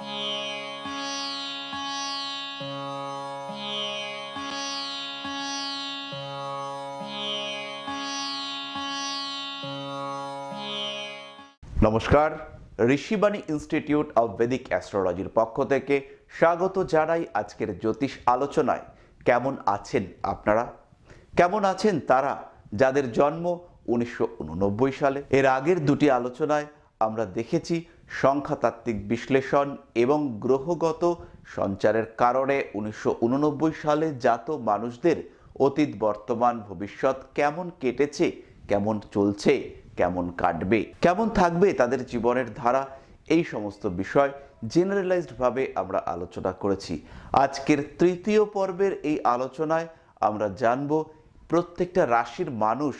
নমস্কার ঋষিবাণী institute of বেদিক অ্যাস্ট্রোলজির পক্ষ থেকে স্বাগত জানাই আজকের জ্যোতিষ আলোচনায় কেমন আছেন আপনারা কেমন আছেন তারা যাদের জন্ম উনিশশো সালে এর আগের দুটি আলোচনায় আমরা দেখেছি সংখ্যাতাত্ত্বিক বিশ্লেষণ এবং গ্রহগত সঞ্চারের কারণে উনিশশো সালে জাত মানুষদের অতীত বর্তমান ভবিষ্যৎ কেমন কেটেছে কেমন চলছে কেমন কাটবে কেমন থাকবে তাদের জীবনের ধারা এই সমস্ত বিষয় জেনারেলাইজডভাবে আমরা আলোচনা করেছি আজকের তৃতীয় পর্বের এই আলোচনায় আমরা জানব প্রত্যেকটা রাশির মানুষ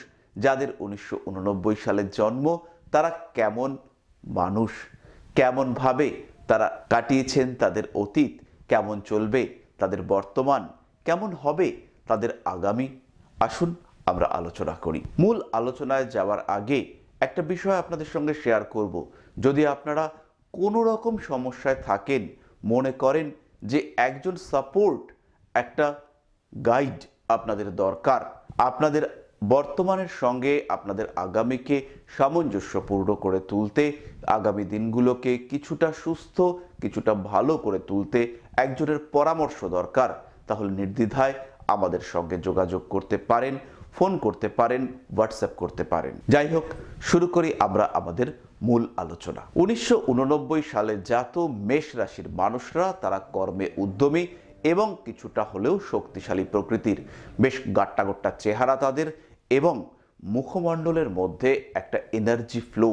যাদের উনিশশো সালে জন্ম তারা কেমন মানুষ কেমনভাবে তারা কাটিয়েছেন তাদের অতীত কেমন চলবে তাদের বর্তমান কেমন হবে তাদের আগামী আসুন আমরা আলোচনা করি মূল আলোচনায় যাওয়ার আগে একটা বিষয় আপনাদের সঙ্গে শেয়ার করব যদি আপনারা কোনো রকম সমস্যায় থাকেন মনে করেন যে একজন সাপোর্ট একটা গাইড আপনাদের দরকার আপনাদের বর্তমানের সঙ্গে আপনাদের আগামীকে সামঞ্জস্যপূর্ণ করে তুলতে আগামী দিনগুলোকে কিছুটা সুস্থ কিছুটা ভালো করে তুলতে একজনের পরামর্শ দরকার তাহলে নির্দ্বিধায় আমাদের সঙ্গে যোগাযোগ করতে পারেন ফোন করতে পারেন হোয়াটসঅ্যাপ করতে পারেন যাই হোক শুরু করি আমরা আমাদের মূল আলোচনা উনিশশো সালে জাত মেষ রাশির মানুষরা তারা কর্মে উদ্যমী এবং কিছুটা হলেও শক্তিশালী প্রকৃতির বেশ গাট্টাগোট্টা চেহারা তাদের এবং মুখমণ্ডলের মধ্যে একটা এনার্জি ফ্লো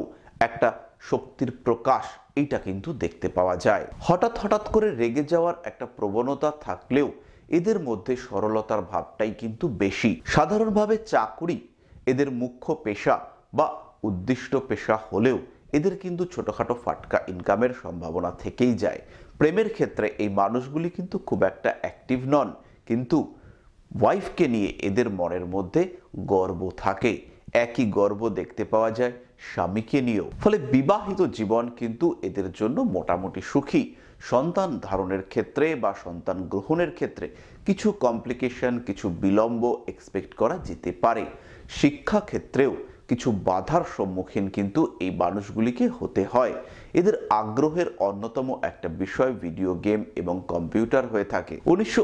একটা শক্তির প্রকাশ এইটা কিন্তু দেখতে পাওয়া যায় হঠাৎ হঠাৎ করে রেগে যাওয়ার একটা প্রবণতা থাকলেও এদের মধ্যে সরলতার ভাবটাই কিন্তু বেশি সাধারণভাবে চাকুরি এদের মুখ্য পেশা বা উদ্দিষ্ট পেশা হলেও এদের কিন্তু ছোটোখাটো ফাটকা ইনকামের সম্ভাবনা থেকেই যায় প্রেমের ক্ষেত্রে এই মানুষগুলি কিন্তু খুব একটা অ্যাক্টিভ নন কিন্তু ওয়াইফকে নিয়ে এদের মনের মধ্যে গর্ব থাকে একই গর্ব দেখতে পাওয়া যায় স্বামীকে নিয়েও ফলে বিবাহিত জীবন কিন্তু এদের জন্য মোটামুটি সুখী সন্তান ধারণের ক্ষেত্রে বা সন্তান গ্রহণের ক্ষেত্রে কিছু কমপ্লিকেশন কিছু বিলম্ব এক্সপেক্ট করা যেতে পারে শিক্ষা ক্ষেত্রেও কিছু বাধার সম্মুখীন কিন্তু এই মানুষগুলিকে হতে হয় এদের আগ্রহের অন্যতম একটা বিষয় ভিডিও গেম এবং কম্পিউটার হয়ে থাকে উনিশশো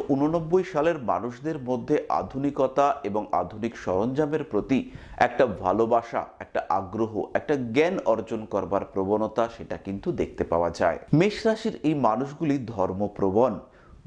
সালের মানুষদের মধ্যে আধুনিকতা এবং আধুনিক সরঞ্জামের প্রতি একটা ভালোবাসা একটা আগ্রহ একটা জ্ঞান অর্জন করবার প্রবণতা সেটা কিন্তু দেখতে পাওয়া যায় মেষ রাশির এই মানুষগুলি ধর্মপ্রবণ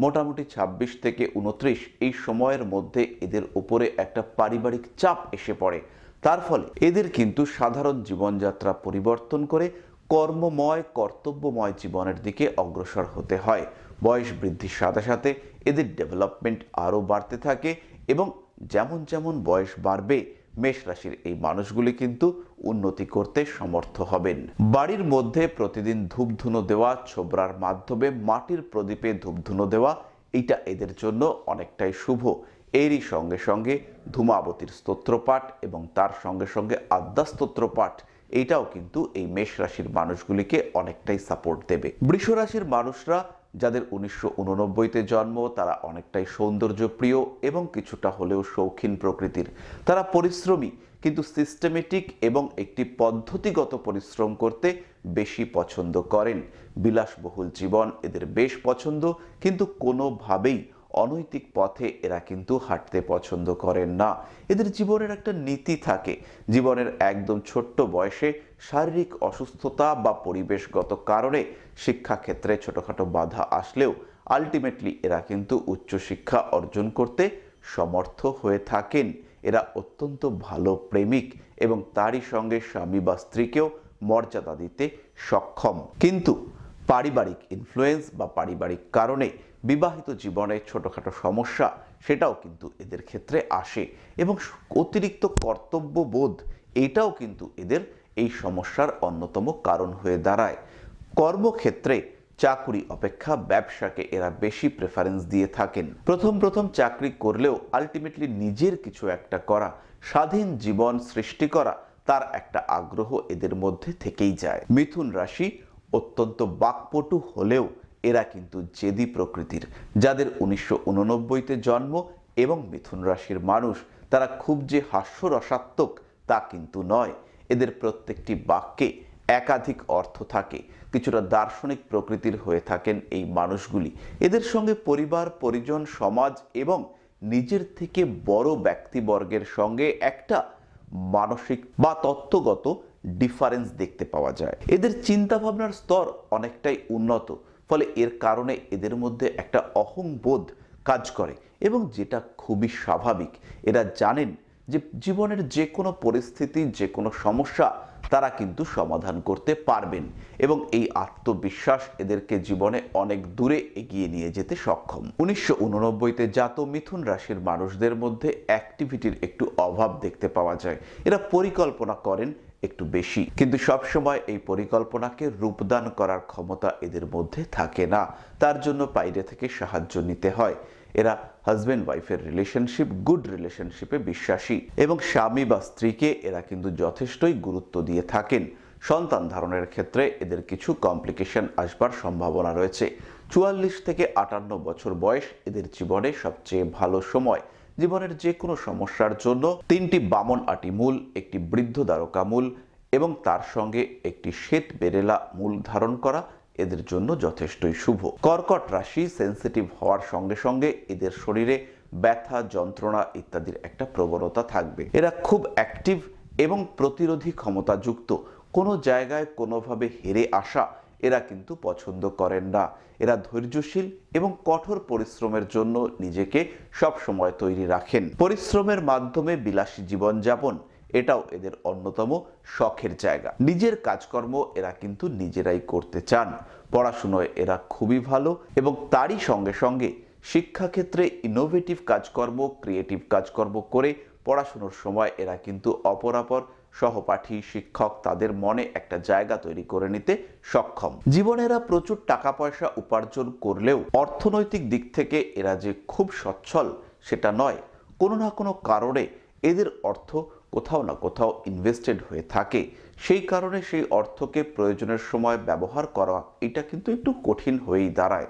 মোটামুটি ২৬ থেকে উনত্রিশ এই সময়ের মধ্যে এদের উপরে একটা পারিবারিক চাপ এসে পড়ে তার ফলে এদের কিন্তু সাধারণ জীবনযাত্রা পরিবর্তন করে কর্মময় কর্তব্যময় জীবনের দিকে অগ্রসর হতে হয় বয়স বৃদ্ধির সাথে সাথে এদের ডেভেলপমেন্ট আরও বাড়তে থাকে এবং যেমন যেমন বয়স বাড়বে মেষ রাশির এই মানুষগুলি কিন্তু উন্নতি করতে সমর্থ হবেন বাড়ির মধ্যে প্রতিদিন ধূপধুনো দেওয়া ছোবরার মাধ্যমে মাটির প্রদীপে ধূপধুনো দেওয়া এটা এদের জন্য অনেকটাই শুভ এরই সঙ্গে সঙ্গে ধূমাবতীর স্তোত্রপাঠ এবং তার সঙ্গে সঙ্গে আদ্যাস্তোত্র পাঠ এটাও কিন্তু এই মেষ রাশির মানুষগুলিকে অনেকটাই সাপোর্ট দেবে বৃষ রাশির মানুষরা যাদের উনিশশো উননব্বইতে জন্ম তারা অনেকটাই সৌন্দর্যপ্রিয় এবং কিছুটা হলেও শৌখিন প্রকৃতির তারা পরিশ্রমী কিন্তু সিস্টেমেটিক এবং একটি পদ্ধতিগত পরিশ্রম করতে বেশি পছন্দ করেন বিলাসবহুল জীবন এদের বেশ পছন্দ কিন্তু কোনোভাবেই অনৈতিক পথে এরা কিন্তু হাঁটতে পছন্দ করেন না এদের জীবনের একটা নীতি থাকে জীবনের একদম ছোট্ট বয়সে শারীরিক অসুস্থতা বা পরিবেশগত কারণে শিক্ষাক্ষেত্রে ছোটোখাটো বাধা আসলেও আলটিমেটলি এরা কিন্তু উচ্চশিক্ষা অর্জন করতে সমর্থ হয়ে থাকেন এরা অত্যন্ত ভালো প্রেমিক এবং তারই সঙ্গে স্বামী বা স্ত্রীকেও মর্যাদা দিতে সক্ষম কিন্তু পারিবারিক ইনফ্লুয়েন্স বা পারিবারিক কারণে বিবাহিত জীবনের ছোটোখাটো সমস্যা সেটাও কিন্তু এদের ক্ষেত্রে আসে এবং অতিরিক্ত কর্তব্যবোধ এটাও কিন্তু এদের এই সমস্যার অন্যতম কারণ হয়ে দাঁড়ায় কর্মক্ষেত্রে চাকুরি অপেক্ষা ব্যবসাকে এরা বেশি প্রেফারেন্স দিয়ে থাকেন প্রথম প্রথম চাকরি করলেও আলটিমেটলি নিজের কিছু একটা করা স্বাধীন জীবন সৃষ্টি করা তার একটা আগ্রহ এদের মধ্যে থেকেই যায় মিথুন রাশি অত্যন্ত বাকপটু হলেও এরা কিন্তু জেদি প্রকৃতির যাদের উনিশশো উননব্বইতে জন্ম এবং মিথুন রাশির মানুষ তারা খুব যে হাস্যরসাত্মক তা কিন্তু নয় এদের প্রত্যেকটি বাক্যে একাধিক অর্থ থাকে কিছুটা দার্শনিক প্রকৃতির হয়ে থাকেন এই মানুষগুলি এদের সঙ্গে পরিবার পরিজন সমাজ এবং নিজের থেকে বড় ব্যক্তিবর্গের সঙ্গে একটা মানসিক বা তত্ত্বগত ডিফারেন্স দেখতে পাওয়া যায় এদের চিন্তাভাবনার স্তর অনেকটাই উন্নত ফলে এর কারণে এদের মধ্যে একটা অহংবোধ কাজ করে এবং যেটা খুবই স্বাভাবিক এরা জানেন যে জীবনের যে কোনো পরিস্থিতি যে কোনো সমস্যা তারা কিন্তু সমাধান করতে পারবেন এবং এই আত্মবিশ্বাস এদেরকে জীবনে অনেক দূরে এগিয়ে নিয়ে যেতে সক্ষম উনিশশো উননব্বইতে জাত মিথুন রাশির মানুষদের মধ্যে অ্যাক্টিভিটির একটু অভাব দেখতে পাওয়া যায় এরা পরিকল্পনা করেন একটু বেশি কিন্তু সবসময় এই পরিকল্পনাকে রূপদান করার ক্ষমতা এদের মধ্যে থাকে না তার জন্য বাইরে থেকে সাহায্য নিতে হয় এরা হাজব্যান্ড ওয়াইফের রিলেশনশিপ গুড রিলেশনশিপে বিশ্বাসী এবং স্বামী বা স্ত্রীকে এরা কিন্তু যথেষ্টই গুরুত্ব দিয়ে থাকেন সন্তান ধারণের ক্ষেত্রে এদের কিছু কমপ্লিকেশন আসবার সম্ভাবনা রয়েছে চুয়াল্লিশ থেকে আটান্ন বছর বয়স এদের জীবনে সবচেয়ে ভালো সময় জীবনের যে কোনো সমস্যার জন্য তিনটি বামন আটি মূল একটি বৃদ্ধ দ্বারকা মূল এবং তার সঙ্গে একটি শ্বেত বেরেলা মূল ধারণ করা এদের জন্য যথেষ্টই শুভ কর্কট রাশি সেন্সিটিভ হওয়ার সঙ্গে সঙ্গে এদের শরীরে ব্যথা যন্ত্রণা ইত্যাদির একটা প্রবণতা থাকবে এরা খুব অ্যাক্টিভ এবং প্রতিরোধী ক্ষমতাযুক্ত কোনো জায়গায় কোনোভাবে হেরে আসা এরা কিন্তু পছন্দ করেন না এরা ধৈর্যশীল এবং কঠোর পরিশ্রমের জন্য নিজেকে সবসময় তৈরি রাখেন পরিশ্রমের মাধ্যমে বিলাসী জীবনযাপন এটাও এদের অন্যতম শখের জায়গা নিজের কাজকর্ম এরা কিন্তু নিজেরাই করতে চান পড়াশুনোয় এরা খুবই ভালো এবং তারই সঙ্গে সঙ্গে শিক্ষাক্ষেত্রে ইনোভেটিভ কাজকর্ম ক্রিয়েটিভ কাজকর্ম করে পড়াশুনোর সময় এরা কিন্তু অপরাপর সহপাঠী শিক্ষক তাদের মনে একটা জায়গা তৈরি করে নিতে সক্ষম জীবনেরা প্রচুর টাকা পয়সা উপার্জন করলেও অর্থনৈতিক দিক থেকে এরা যে খুব সচ্ছল সেটা নয় কোনো না কোনো কারণে এদের অর্থ কোথাও না কোথাও ইনভেস্টেড হয়ে থাকে সেই কারণে সেই অর্থকে প্রয়োজনের সময় ব্যবহার করা এটা কিন্তু একটু কঠিন হয়েই দাঁড়ায়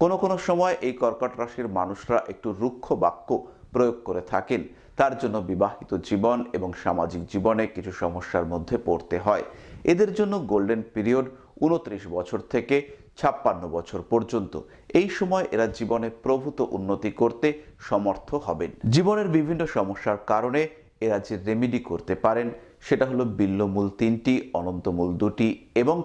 কোনো কোনো সময় এই কর্কট রাশির মানুষরা একটু রুক্ষ বাক্য প্রয়োগ করে থাকেন তার জন্য বিবাহিত জীবন এবং সামাজিক জীবনে কিছু সমস্যার মধ্যে পড়তে হয় এদের জন্য গোল্ডেন পিরিয়ড উনত্রিশ বছর থেকে ছাপ্পান্ন বছর পর্যন্ত এই সময় এরা জীবনে প্রভূত উন্নতি করতে সমর্থ হবেন জীবনের বিভিন্ন সমস্যার কারণে এরা যে রেমিডি করতে পারেন সেটা হলো বিল্লমূল তিনটি অনন্তমূল দুটি এবং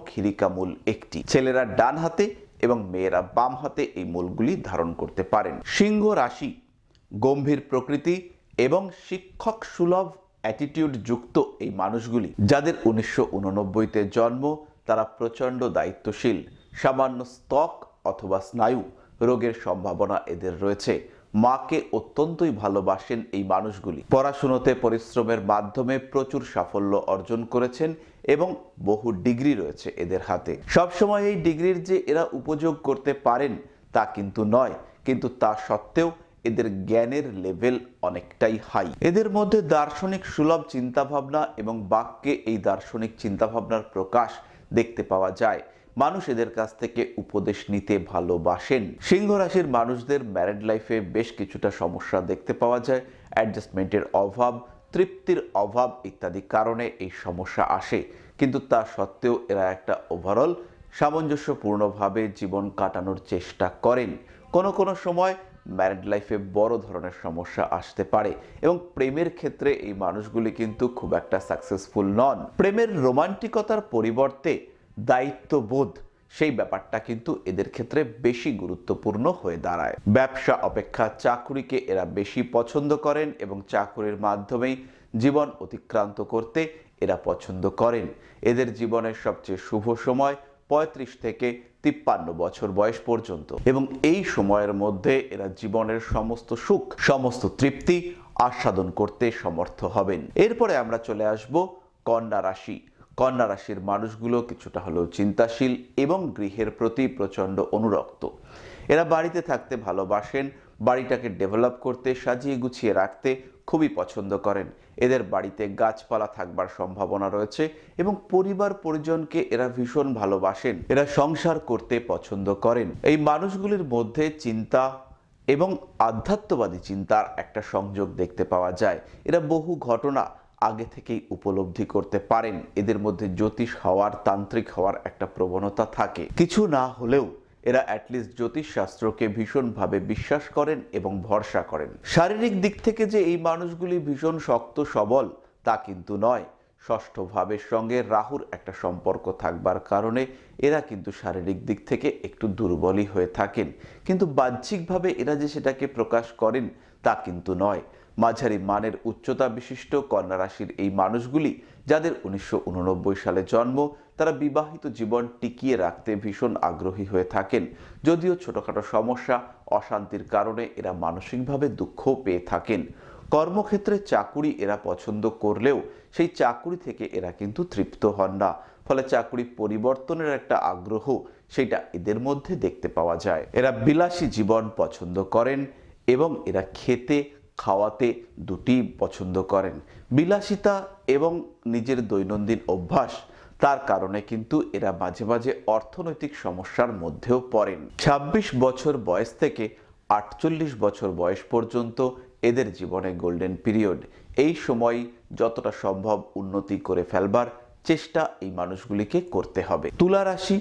মূল একটি ছেলেরা ডান হাতে এবং মেয়েরা বাম হাতে এই মূলগুলি ধারণ করতে পারেন সিংহ রাশি গম্ভীর প্রকৃতি এবং শিক্ষক সুলভ অ্যাটিটিউড যুক্ত এই মানুষগুলি যাদের উনিশশো উননব্বইতে জন্ম তারা প্রচণ্ড দায়িত্বশীল সামান্য স্তক অথবা স্নায়ু রোগের সম্ভাবনা এদের রয়েছে মাকে অত্যন্তই ভালোবাসেন এই মানুষগুলি পড়াশুনোতে পরিশ্রমের মাধ্যমে প্রচুর সাফল্য অর্জন করেছেন এবং বহু ডিগ্রি রয়েছে এদের হাতে সবসময় এই ডিগ্রির যে এরা উপযোগ করতে পারেন তা কিন্তু নয় কিন্তু তা সত্ত্বেও এদের জ্ঞানের লেভেল অনেকটাই হাই এদের মধ্যে দার্শনিক সুলভ চিন্তাভাবনা এবং বাক্যে এই দার্শনিক চিন্তাভাবনার প্রকাশ দেখতে পাওয়া যায় মানুষ এদের কাছ থেকে উপদেশ নিতে ভালোবাসেন সিংহ রাশির মানুষদের ম্যারেড লাইফে বেশ কিছুটা সমস্যা দেখতে পাওয়া যায় অ্যাডজাস্টমেন্টের অভাব তৃপ্তির অভাব ইত্যাদি কারণে এই সমস্যা আসে কিন্তু তা সত্ত্বেও এরা একটা ওভারঅল সামঞ্জস্যপূর্ণভাবে জীবন কাটানোর চেষ্টা করেন কোনো কোনো সময় ম্যারিড লাইফে বড় ধরনের সমস্যা আসতে পারে এবং প্রেমের ক্ষেত্রে এই মানুষগুলি কিন্তু খুব একটা সাকসেসফুল নন প্রেমের রোমান্টিকতার পরিবর্তে দায়িত্ববোধ সেই ব্যাপারটা কিন্তু এদের ক্ষেত্রে বেশি গুরুত্বপূর্ণ হয়ে দাঁড়ায় ব্যবসা অপেক্ষা চাকুরিকে এরা বেশি পছন্দ করেন এবং চাকুরির মাধ্যমেই জীবন অতিক্রান্ত করতে এরা পছন্দ করেন এদের জীবনের সবচেয়ে শুভ সময় পঁয়ত্রিশ থেকে তিপ্পান্ন বছর বয়স পর্যন্ত এবং এই সময়ের মধ্যে এরা জীবনের সমস্ত সুখ সমস্ত তৃপ্তি আস্বাদন করতে সমর্থ হবেন এরপরে আমরা চলে আসব কন্যা রাশি কন্যা রাশির মানুষগুলো কিছুটা হলেও চিন্তাশীল এবং গৃহের প্রতি প্রচণ্ড অনুরক্ত এরা বাড়িতে থাকতে ভালোবাসেন বাড়িটাকে ডেভেলপ করতে সাজিয়ে গুছিয়ে রাখতে খুবই পছন্দ করেন এদের বাড়িতে গাছপালা থাকবার সম্ভাবনা রয়েছে এবং পরিবার পরিজনকে এরা ভীষণ ভালোবাসেন এরা সংসার করতে পছন্দ করেন এই মানুষগুলির মধ্যে চিন্তা এবং আধ্যাত্মবাদী চিন্তার একটা সংযোগ দেখতে পাওয়া যায় এরা বহু ঘটনা আগে থেকেই উপলব্ধি করতে পারেন এদের মধ্যে জ্যোতিষ হওয়ার তান্ত্রিক হওয়ার একটা প্রবণতা থাকে কিছু না হলেও এরা অ্যাটলিস্ট জ্যোতিষশাস্ত্রকে ভীষণভাবে বিশ্বাস করেন এবং ভরসা করেন শারীরিক দিক থেকে যে এই মানুষগুলি ভীষণ শক্ত সবল তা কিন্তু নয় ষষ্ঠ ভাবের সঙ্গে রাহুর একটা সম্পর্ক থাকবার কারণে এরা কিন্তু শারীরিক দিক থেকে একটু দুর্বলই হয়ে থাকেন কিন্তু বাহ্যিকভাবে এরা যে সেটাকে প্রকাশ করেন তা কিন্তু নয় মাঝারি মানের উচ্চতা বিশিষ্ট কন্যা রাশির এই মানুষগুলি যাদের উনিশশো সালে জন্ম তারা বিবাহিত জীবন টিকিয়ে রাখতে ভীষণ আগ্রহী হয়ে থাকেন যদিও ছোটোখাটো সমস্যা অশান্তির কারণে এরা মানসিকভাবে দুঃখ পেয়ে থাকেন কর্মক্ষেত্রে চাকুরি এরা পছন্দ করলেও সেই চাকুরি থেকে এরা কিন্তু তৃপ্ত হন না ফলে চাকুরি পরিবর্তনের একটা আগ্রহ সেটা এদের মধ্যে দেখতে পাওয়া যায় এরা বিলাসী জীবন পছন্দ করেন এবং এরা খেতে খাওয়াতে দুটি পছন্দ করেন বিলাসিতা এবং নিজের দৈনন্দিন অভ্যাস তার কারণে কিন্তু এরা মাঝে মাঝে অর্থনৈতিক সমস্যার মধ্যেও পড়েন ২৬ বছর বয়স থেকে আটচল্লিশ বছর বয়স পর্যন্ত এদের জীবনে গোল্ডেন পিরিয়ড এই সময় যতটা সম্ভব উন্নতি করে ফেলবার চেষ্টা এই মানুষগুলিকে করতে হবে তুলা রাশি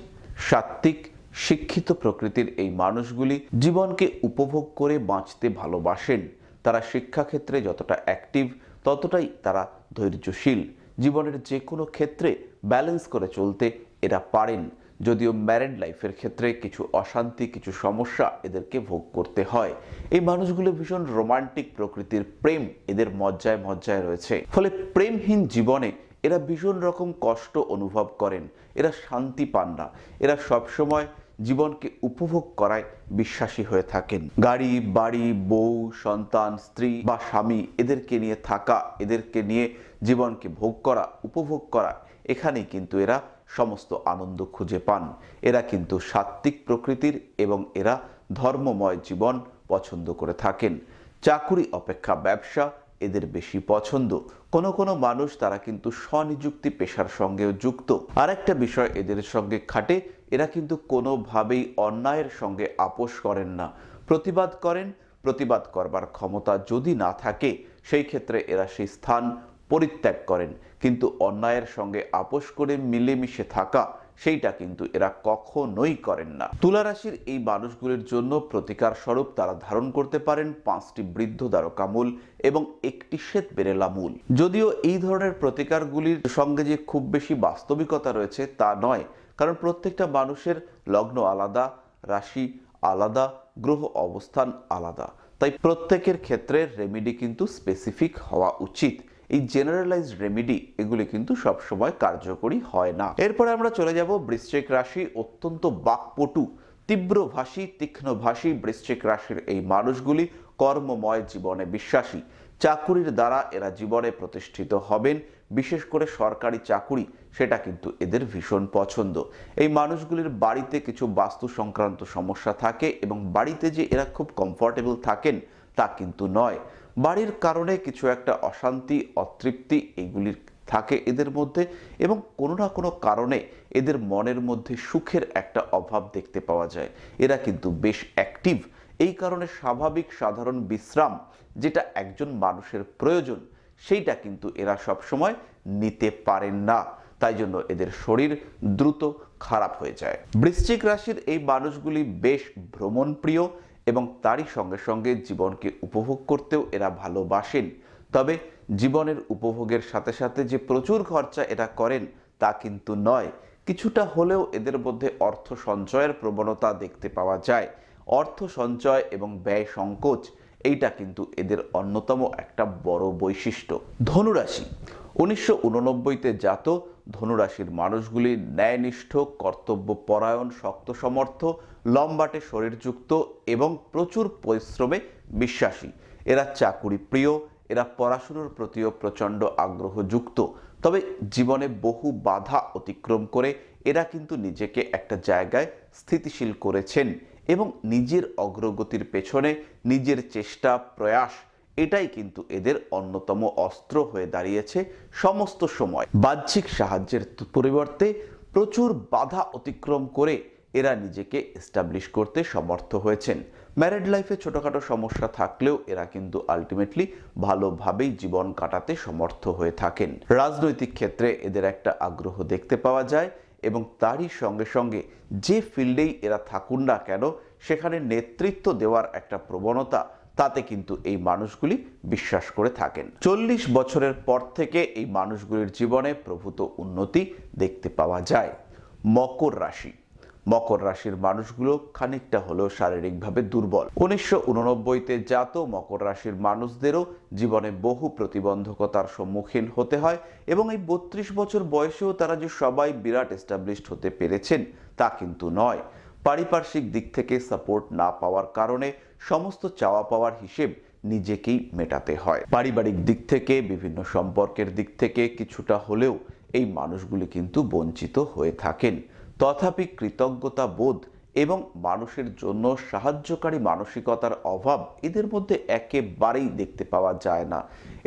সাত্ত্বিক শিক্ষিত প্রকৃতির এই মানুষগুলি জীবনকে উপভোগ করে বাঁচতে ভালোবাসেন তারা শিক্ষাক্ষেত্রে যতটা অ্যাক্টিভ ততটাই তারা ধৈর্যশীল জীবনের যে কোনো ক্ষেত্রে ব্যালেন্স করে চলতে এরা পারেন যদিও ম্যারেড লাইফের ক্ষেত্রে কিছু অশান্তি কিছু সমস্যা এদেরকে ভোগ করতে হয় এই মানুষগুলো ভীষণ রোমান্টিক প্রকৃতির প্রেম এদের মজ্জায় মজ্জায় রয়েছে ফলে প্রেমহীন জীবনে এরা ভীষণ রকম কষ্ট অনুভব করেন এরা শান্তি পান না এরা সবসময় জীবনকে উপভোগ করায় বিশ্বাসী হয়ে থাকেন গাড়ি বাড়ি বউ সন্তান স্ত্রী বা স্বামী এদেরকে নিয়ে থাকা এদেরকে নিয়ে জীবনকে ভোগ করা উপভোগ করা এখানেই কিন্তু এরা সমস্ত আনন্দ খুঁজে পান এরা কিন্তু সাত্ত্বিক প্রকৃতির এবং এরা ধর্মময় জীবন পছন্দ করে থাকেন চাকুরি অপেক্ষা ব্যবসা এদের বেশি পছন্দ কোনো কোনো মানুষ তারা কিন্তু স্বনিযুক্তি পেশার সঙ্গেও যুক্ত আর একটা বিষয় এদের সঙ্গে খাটে এরা কিন্তু কোনোভাবেই অন্যায়ের সঙ্গে আপোষ করেন না প্রতিবাদ করেন প্রতিবাদ করবার ক্ষমতা যদি না থাকে সেই ক্ষেত্রে এরা সেই স্থান পরিত্যাগ করেন কিন্তু অন্যায়ের সঙ্গে আপোষ করে মিলেমিশে থাকা সেইটা কিন্তু এরা কখনোই করেন না তুলারাশির এই মানুষগুলির জন্য প্রতিকার স্বরূপ তারা ধারণ করতে পারেন পাঁচটি বৃদ্ধ দ্বারকা মূল এবং একটি শ্বেত বেরেলা মূল যদিও এই ধরনের প্রতিকারগুলির সঙ্গে যে খুব বেশি বাস্তবিকতা রয়েছে তা নয় কারণ প্রত্যেকটা মানুষের লগ্ন আলাদা রাশি আলাদা গ্রহ অবস্থান আলাদা তাই প্রত্যেকের ক্ষেত্রে রেমেডি কিন্তু স্পেসিফিক হওয়া উচিত এই জেনারেলাইজড রেমেডি এগুলি কিন্তু সবসময় কার্যকরী হয় না এরপরে আমরা চলে যাব বৃশ্চিক রাশি অত্যন্ত বাকপটু তীব্রভাষী তীক্ষ্ণভাষী বৃশ্চিক রাশির এই মানুষগুলি কর্মময় জীবনে বিশ্বাসী চাকুরির দ্বারা এরা জীবনে প্রতিষ্ঠিত হবেন বিশেষ করে সরকারি চাকুরি সেটা কিন্তু এদের ভীষণ পছন্দ এই মানুষগুলির বাড়িতে কিছু বাস্তু সংক্রান্ত সমস্যা থাকে এবং বাড়িতে যে এরা খুব কমফর্টেবল থাকেন তা কিন্তু নয় বাড়ির কারণে কিছু একটা অশান্তি অতৃপ্তি এগুলির থাকে এদের মধ্যে এবং কোনো না কোনো কারণে এদের মনের মধ্যে সুখের একটা অভাব দেখতে পাওয়া যায় এরা কিন্তু বেশ অ্যাক্টিভ এই কারণে স্বাভাবিক সাধারণ বিশ্রাম যেটা একজন মানুষের প্রয়োজন সেইটা কিন্তু এরা সবসময় নিতে পারেন না তাই জন্য এদের শরীর দ্রুত খারাপ হয়ে যায় বৃশ্চিক রাশির এই মানুষগুলি বেশ ভ্রমণপ্রিয় এবং তারই সঙ্গে সঙ্গে জীবনকে উপভোগ করতেও এরা ভালোবাসেন তবে জীবনের উপভোগের সাথে সাথে যে প্রচুর খরচা এরা করেন তা কিন্তু নয় কিছুটা হলেও এদের মধ্যে অর্থ সঞ্চয়ের প্রবণতা দেখতে পাওয়া যায় অর্থ সঞ্চয় এবং ব্যয় সংকোচ এইটা কিন্তু এদের অন্যতম একটা বড় বৈশিষ্ট্য ধনুরাশি উনিশশো উননব্বইতে জাত ধনুরাশির মানুষগুলি ন্যায়নিষ্ঠ কর্তব্যপরায়ণ শক্ত সমর্থ লম্বাটে শরীরযুক্ত এবং প্রচুর পরিশ্রমে বিশ্বাসী এরা চাকুরি প্রিয় এরা পড়াশুনোর প্রতিও প্রচণ্ড আগ্রহযুক্ত তবে জীবনে বহু বাধা অতিক্রম করে এরা কিন্তু নিজেকে একটা জায়গায় স্থিতিশীল করেছেন এবং নিজের অগ্রগতির পেছনে নিজের চেষ্টা প্রয়াস এটাই কিন্তু এদের অন্যতম অস্ত্র হয়ে দাঁড়িয়েছে সমস্ত সময় বাহ্যিক সাহায্যের পরিবর্তে প্রচুর বাধা অতিক্রম করে এরা নিজেকে এস্টাবলিশ করতে সমর্থ হয়েছেন ম্যারিড লাইফে ছোটোখাটো সমস্যা থাকলেও এরা কিন্তু আলটিমেটলি ভালোভাবেই জীবন কাটাতে সমর্থ হয়ে থাকেন রাজনৈতিক ক্ষেত্রে এদের একটা আগ্রহ দেখতে পাওয়া যায় এবং তারই সঙ্গে সঙ্গে যে ফিল্ডেই এরা থাকুন না কেন সেখানে নেতৃত্ব দেওয়ার একটা প্রবণতা তাতে কিন্তু এই মানুষগুলি বিশ্বাস করে থাকেন চল্লিশ বছরের পর থেকে এই মানুষগুলির জীবনে প্রভূত উন্নতি দেখতে পাওয়া যায় মকর রাশি মকর রাশির মানুষগুলো খানিকটা হলেও শারীরিকভাবে দুর্বল উনিশশো তে জাত মকর রাশির মানুষদেরও জীবনে বহু প্রতিবন্ধকতার সম্মুখীন হতে হয় এবং এই বত্রিশ বছর বয়সেও তারা যে সবাই বিরাট এস্টাবলিশড হতে পেরেছেন তা কিন্তু নয় পারিপার্শ্বিক দিক থেকে সাপোর্ট না পাওয়ার কারণে সমস্ত চাওয়া পাওয়ার হিসেব নিজেকেই মেটাতে হয় পারিবারিক দিক থেকে বিভিন্ন সম্পর্কের দিক থেকে কিছুটা হলেও এই মানুষগুলি কিন্তু বঞ্চিত হয়ে থাকেন তথাপি কৃতজ্ঞতা বোধ এবং মানুষের জন্য সাহায্যকারী মানসিকতার অভাব এদের মধ্যে একেবারেই দেখতে পাওয়া যায় না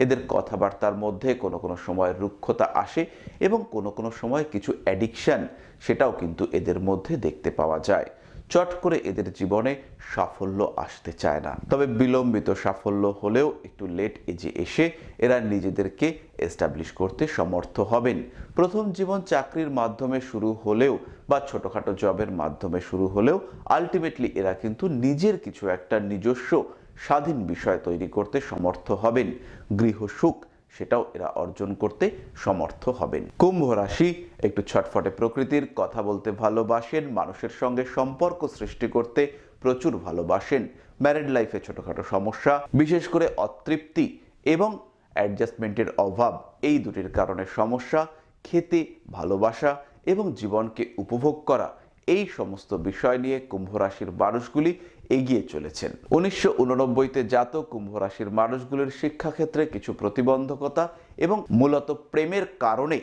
এদের কথাবার্তার মধ্যে কোনো কোনো সময় রুক্ষতা আসে এবং কোনো কোনো সময় কিছু অ্যাডিকশান সেটাও কিন্তু এদের মধ্যে দেখতে পাওয়া যায় চট করে এদের জীবনে সাফল্য আসতে চায় না তবে বিলম্বিত সাফল্য হলেও একটু লেট এজে এসে এরা নিজেদেরকে এস্টাবলিশ করতে সমর্থ হবেন প্রথম জীবন চাকরির মাধ্যমে শুরু হলেও বা ছোটোখাটো জবের মাধ্যমে শুরু হলেও আলটিমেটলি এরা কিন্তু নিজের কিছু একটা নিজস্ব স্বাধীন বিষয় তৈরি করতে সমর্থ হবেন গৃহসুখ সেটাও এরা অর্জন করতে সমর্থ হবেন কুম্ভ রাশি একটু ছটফটে প্রকৃতির কথা বলতে ভালোবাসেন মানুষের সঙ্গে সম্পর্ক সৃষ্টি করতে প্রচুর ভালোবাসেন ম্যারিড লাইফে ছোটখাটো সমস্যা বিশেষ করে অতৃপ্তি এবং অ্যাডজাস্টমেন্টের অভাব এই দুটির কারণে সমস্যা খেতে ভালোবাসা এবং জীবনকে উপভোগ করা এই সমস্ত বিষয় নিয়ে কুম্ভ রাশির মানুষগুলি এগিয়ে চলেছেন উনিশশো উননব্বইতে জাত কুম্ভ রাশির মানুষগুলির শিক্ষাক্ষেত্রে কিছু প্রতিবন্ধকতা এবং মূলত প্রেমের কারণে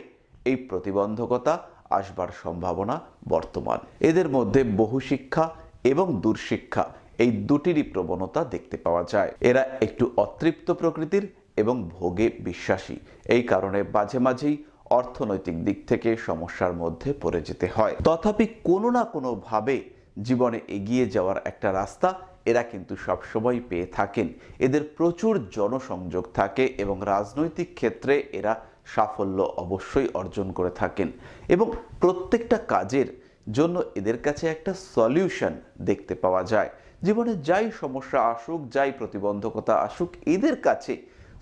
এই প্রতিবন্ধকতা আসবার সম্ভাবনা বর্তমান এদের মধ্যে বহু শিক্ষা এবং দুর্শিক্ষা এই দুটিরই প্রবণতা দেখতে পাওয়া যায় এরা একটু অতৃপ্ত প্রকৃতির এবং ভোগে বিশ্বাসী এই কারণে মাঝে মাঝেই অর্থনৈতিক দিক থেকে সমস্যার মধ্যে পড়ে যেতে হয় তথাপি কোনো না কোনোভাবে জীবনে এগিয়ে যাওয়ার একটা রাস্তা এরা কিন্তু সবসময় পেয়ে থাকেন এদের প্রচুর জনসংযোগ থাকে এবং রাজনৈতিক ক্ষেত্রে এরা সাফল্য অবশ্যই অর্জন করে থাকেন এবং প্রত্যেকটা কাজের জন্য এদের কাছে একটা সলিউশন দেখতে পাওয়া যায় জীবনে যাই সমস্যা আসুক যাই প্রতিবন্ধকতা আসুক এদের কাছে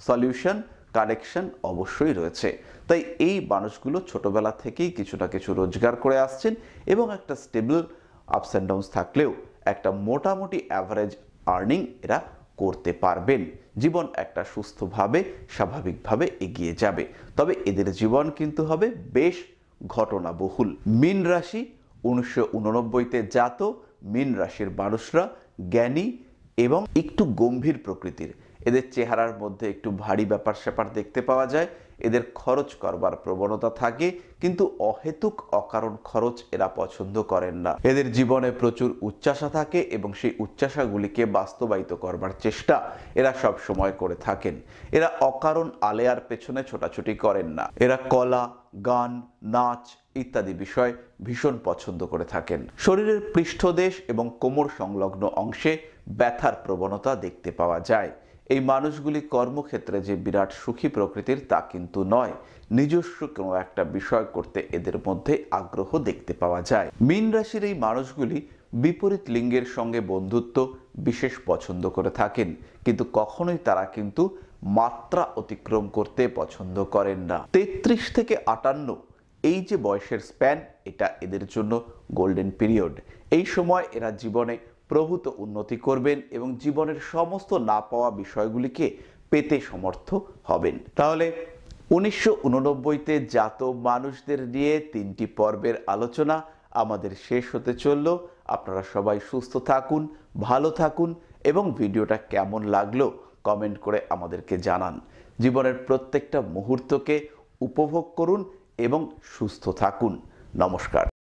সলিউশন কানেকশন অবশ্যই রয়েছে তাই এই মানুষগুলো ছোটবেলা থেকেই কিছু না কিছু রোজগার করে আসছেন এবং একটা স্টেবল আপস অ্যান্ড ডাউন্স থাকলেও একটা মোটামুটি অ্যাভারেজ আর্নিং এরা করতে পারবেন জীবন একটা সুস্থভাবে স্বাভাবিকভাবে এগিয়ে যাবে তবে এদের জীবন কিন্তু হবে বেশ ঘটনাবহুল মীন রাশি উনিশশো উননব্বইতে জাত মীন রাশির মানুষরা জ্ঞানী এবং একটু গম্ভীর প্রকৃতির এদের চেহারার মধ্যে একটু ভারী ব্যাপার স্যাপার দেখতে পাওয়া যায় এদের খরচ করবার প্রবণতা থাকে কিন্তু অহেতুক অকারণ খরচ এরা পছন্দ করেন না এদের জীবনে প্রচুর উচ্চাসা থাকে এবং সেই উচ্চাসাগুলিকে বাস্তবায়িত করবার চেষ্টা এরা সব সময় করে থাকেন এরা অকারণ আলেয়ার পেছনে ছোটাছুটি করেন না এরা কলা গান নাচ ইত্যাদি বিষয় ভীষণ পছন্দ করে থাকেন শরীরের পৃষ্ঠদেশ এবং কোমর সংলগ্ন অংশে ব্যথার প্রবণতা দেখতে পাওয়া যায় এই মানুষগুলি কর্মক্ষেত্রে যে বিরাট সুখী প্রকৃতির তা কিন্তু নয় নিজস্ব কোনো একটা বিষয় করতে এদের মধ্যে আগ্রহ দেখতে পাওয়া যায় মীন রাশির এই মানুষগুলি বিপরীত লিঙ্গের সঙ্গে বন্ধুত্ব বিশেষ পছন্দ করে থাকেন কিন্তু কখনোই তারা কিন্তু মাত্রা অতিক্রম করতে পছন্দ করেন না তেত্রিশ থেকে আটান্ন এই যে বয়সের স্প্যান এটা এদের জন্য গোল্ডেন পিরিয়ড এই সময় এরা জীবনে প্রভূত উন্নতি করবেন এবং জীবনের সমস্ত না পাওয়া বিষয়গুলিকে পেতে সমর্থ হবেন তাহলে উনিশশো উননব্বইতে জাত মানুষদের নিয়ে তিনটি পর্বের আলোচনা আমাদের শেষ হতে চলল আপনারা সবাই সুস্থ থাকুন ভালো থাকুন এবং ভিডিওটা কেমন লাগলো কমেন্ট করে আমাদেরকে জানান জীবনের প্রত্যেকটা মুহূর্তকে উপভোগ করুন এবং সুস্থ থাকুন নমস্কার